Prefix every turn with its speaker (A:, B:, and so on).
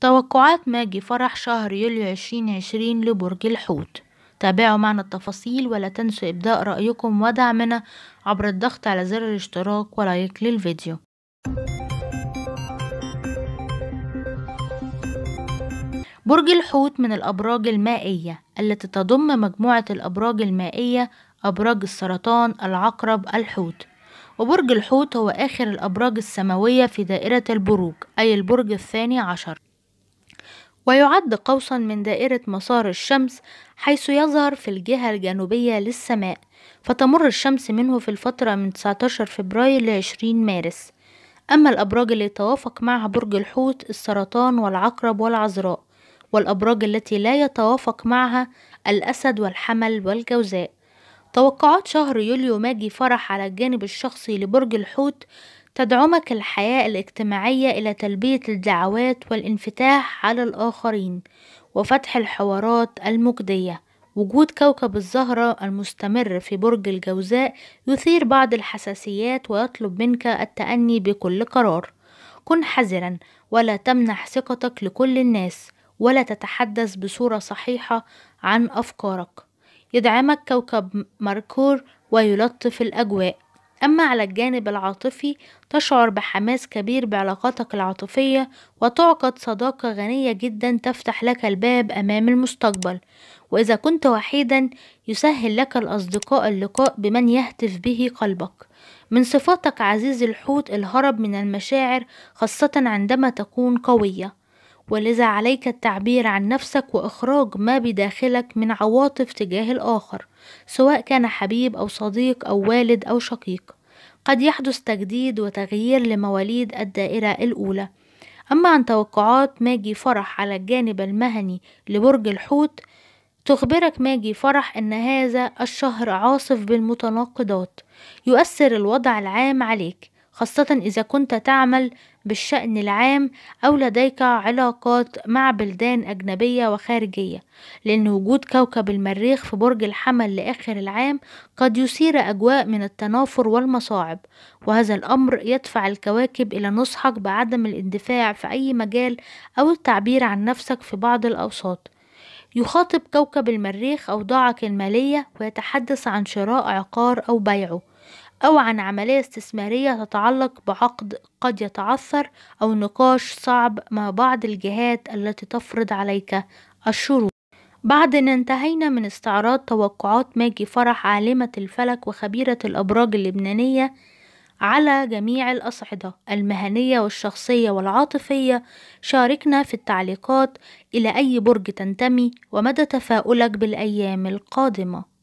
A: توقعات ماجي فرح شهر يوليو 2020 لبرج الحوت تابعوا معنا التفاصيل ولا تنسوا إبداء رأيكم ودعمنا عبر الضغط على زر الاشتراك ولايك للفيديو برج الحوت من الأبراج المائية التي تضم مجموعة الأبراج المائية أبراج السرطان العقرب الحوت وبرج الحوت هو آخر الأبراج السماوية في دائرة البروج أي البرج الثاني عشر ويعد قوسا من دائرة مسار الشمس حيث يظهر في الجهة الجنوبية للسماء فتمر الشمس منه في الفترة من 19 فبراير ل 20 مارس أما الأبراج اللي يتوافق معها برج الحوت السرطان والعقرب والعذراء والأبراج التي لا يتوافق معها الأسد والحمل والجوزاء توقعات شهر يوليو ماجي فرح على الجانب الشخصي لبرج الحوت تدعمك الحياة الاجتماعية إلى تلبية الدعوات والانفتاح على الآخرين وفتح الحوارات المجدية وجود كوكب الزهرة المستمر في برج الجوزاء يثير بعض الحساسيات ويطلب منك التأني بكل قرار كن حذرا ولا تمنح ثقتك لكل الناس ولا تتحدث بصورة صحيحة عن أفكارك يدعمك كوكب مركور ويلطف الأجواء أما على الجانب العاطفي تشعر بحماس كبير بعلاقاتك العاطفية وتعقد صداقة غنية جدا تفتح لك الباب أمام المستقبل وإذا كنت وحيدا يسهل لك الأصدقاء اللقاء بمن يهتف به قلبك من صفاتك عزيز الحوت الهرب من المشاعر خاصة عندما تكون قوية ولذا عليك التعبير عن نفسك واخراج ما بداخلك من عواطف تجاه الاخر سواء كان حبيب او صديق او والد او شقيق قد يحدث تجديد وتغيير لمواليد الدائره الاولى اما عن توقعات ماجي فرح على الجانب المهني لبرج الحوت تخبرك ماجي فرح ان هذا الشهر عاصف بالمتناقضات يؤثر الوضع العام عليك خاصة إذا كنت تعمل بالشأن العام أو لديك علاقات مع بلدان أجنبية وخارجية لأن وجود كوكب المريخ في برج الحمل لآخر العام قد يثير أجواء من التنافر والمصاعب وهذا الأمر يدفع الكواكب إلى نصحك بعدم الاندفاع في أي مجال أو التعبير عن نفسك في بعض الأوساط يخاطب كوكب المريخ أوضاعك المالية ويتحدث عن شراء عقار أو بيعه أو عن عملية استثمارية تتعلق بعقد قد يتعثر أو نقاش صعب مع بعض الجهات التي تفرض عليك الشروط بعد أن انتهينا من استعراض توقعات ماجي فرح عالمة الفلك وخبيرة الأبراج اللبنانية على جميع الأصعدة المهنية والشخصية والعاطفية شاركنا في التعليقات إلى أي برج تنتمي ومدى تفاؤلك بالأيام القادمة